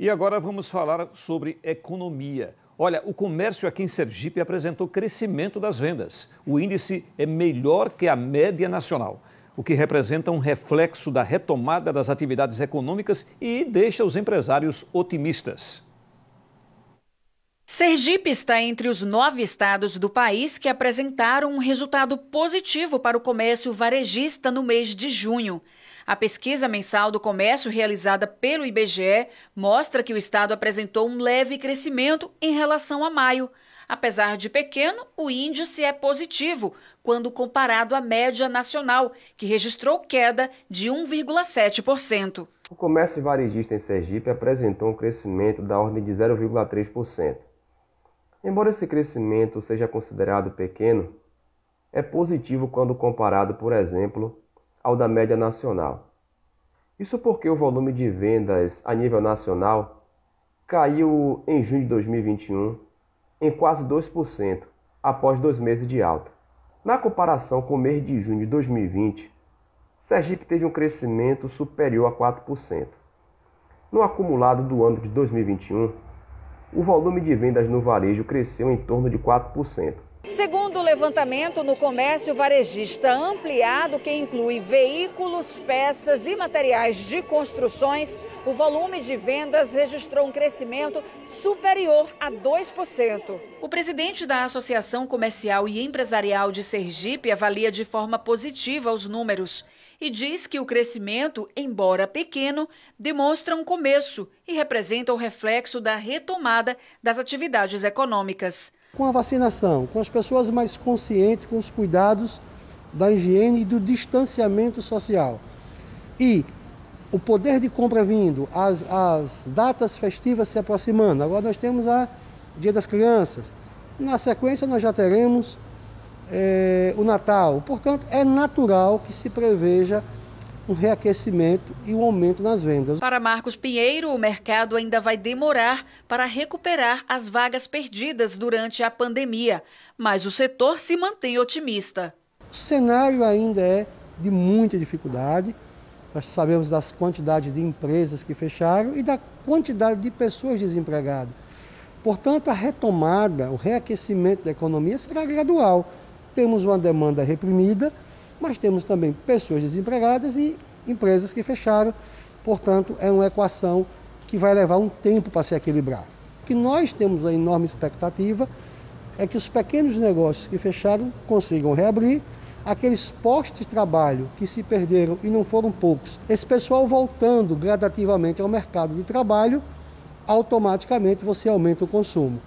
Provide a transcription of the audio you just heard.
E agora vamos falar sobre economia. Olha, o comércio aqui em Sergipe apresentou crescimento das vendas. O índice é melhor que a média nacional, o que representa um reflexo da retomada das atividades econômicas e deixa os empresários otimistas. Sergipe está entre os nove estados do país que apresentaram um resultado positivo para o comércio varejista no mês de junho. A pesquisa mensal do comércio realizada pelo IBGE mostra que o estado apresentou um leve crescimento em relação a maio. Apesar de pequeno, o índice é positivo quando comparado à média nacional, que registrou queda de 1,7%. O comércio varejista em Sergipe apresentou um crescimento da ordem de 0,3%. Embora esse crescimento seja considerado pequeno, é positivo quando comparado, por exemplo, ao da média nacional. Isso porque o volume de vendas a nível nacional caiu em junho de 2021 em quase 2% após dois meses de alta. Na comparação com o mês de junho de 2020, Sergipe teve um crescimento superior a 4%. No acumulado do ano de 2021, o volume de vendas no varejo cresceu em torno de 4%, Segundo o levantamento no comércio varejista ampliado, que inclui veículos, peças e materiais de construções, o volume de vendas registrou um crescimento superior a 2%. O presidente da Associação Comercial e Empresarial de Sergipe avalia de forma positiva os números e diz que o crescimento, embora pequeno, demonstra um começo e representa o reflexo da retomada das atividades econômicas. Com a vacinação, com as pessoas mais conscientes com os cuidados da higiene e do distanciamento social e o poder de compra vindo, as, as datas festivas se aproximando, agora nós temos a Dia das Crianças. Na sequência, nós já teremos é, o Natal. Portanto, é natural que se preveja um reaquecimento e um aumento nas vendas. Para Marcos Pinheiro, o mercado ainda vai demorar para recuperar as vagas perdidas durante a pandemia, mas o setor se mantém otimista. O cenário ainda é de muita dificuldade. Nós sabemos das quantidades de empresas que fecharam e da quantidade de pessoas desempregadas. Portanto, a retomada, o reaquecimento da economia será gradual temos uma demanda reprimida, mas temos também pessoas desempregadas e empresas que fecharam. Portanto, é uma equação que vai levar um tempo para se equilibrar. O que nós temos a enorme expectativa é que os pequenos negócios que fecharam consigam reabrir, aqueles postos de trabalho que se perderam e não foram poucos, esse pessoal voltando gradativamente ao mercado de trabalho, automaticamente você aumenta o consumo.